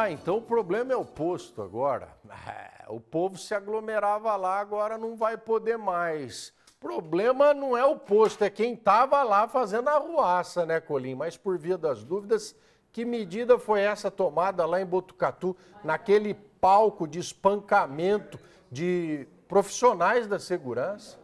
Ah, então o problema é o posto agora. É, o povo se aglomerava lá, agora não vai poder mais. Problema não é o posto, é quem estava lá fazendo a ruaça, né, Colim? Mas por via das dúvidas, que medida foi essa tomada lá em Botucatu, naquele palco de espancamento de profissionais da segurança?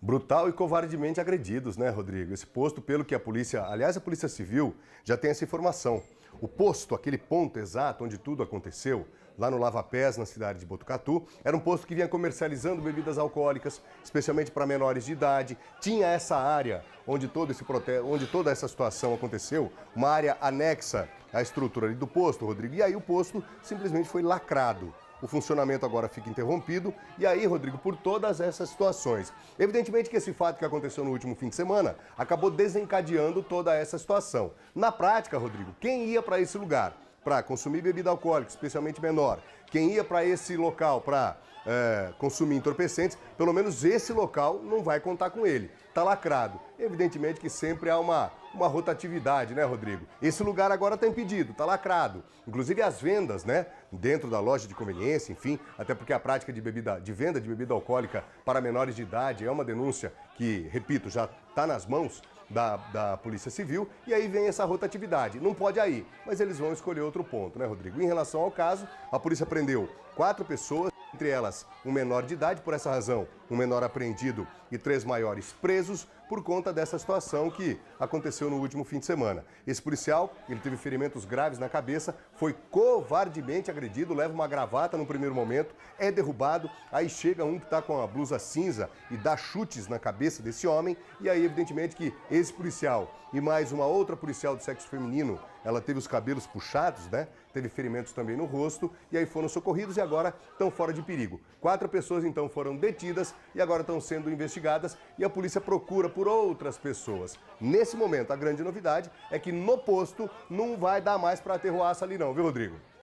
brutal e covardemente agredidos, né, Rodrigo? Esse posto, pelo que a polícia, aliás, a Polícia Civil já tem essa informação. O posto, aquele ponto exato onde tudo aconteceu, lá no Lava Pés, na cidade de Botucatu, era um posto que vinha comercializando bebidas alcoólicas, especialmente para menores de idade. Tinha essa área onde todo esse prote... onde toda essa situação aconteceu, uma área anexa à estrutura do posto, Rodrigo. E aí o posto simplesmente foi lacrado o funcionamento agora fica interrompido. E aí, Rodrigo, por todas essas situações. Evidentemente que esse fato que aconteceu no último fim de semana acabou desencadeando toda essa situação. Na prática, Rodrigo, quem ia para esse lugar para consumir bebida alcoólica, especialmente menor, quem ia para esse local para é, eh, consumir entorpecentes, pelo menos esse local não vai contar com ele. Está lacrado. Evidentemente que sempre há uma uma rotatividade, né, Rodrigo? Esse lugar agora tem tá pedido, tá lacrado. Inclusive as vendas, né, dentro da loja de conveniência, enfim, até porque a prática de bebida, de venda de bebida alcoólica para menores de idade é uma denúncia que, repito, já está nas mãos da, da Polícia Civil, e aí vem essa rotatividade. Não pode aí, mas eles vão escolher outro ponto, né, Rodrigo? Em relação ao caso, a polícia prendeu quatro pessoas, entre elas um menor de idade, por essa razão, um menor apreendido e três maiores presos por conta dessa situação que aconteceu no último fim de semana. Esse policial, ele teve ferimentos graves na cabeça, foi covardemente agredido, leva uma gravata no primeiro momento, é derrubado, aí chega um que está com a blusa cinza e dá chutes na cabeça desse homem, e aí evidentemente que esse policial e mais uma outra policial do sexo feminino, ela teve os cabelos puxados, né? Teve ferimentos também no rosto e aí foram socorridos e agora estão fora de perigo. Quatro pessoas então foram detidas e agora estão sendo investigadas e a polícia procura por outras pessoas. Nesse momento, a grande novidade é que no posto não vai dar mais para ter roaça ali não, viu, Rodrigo?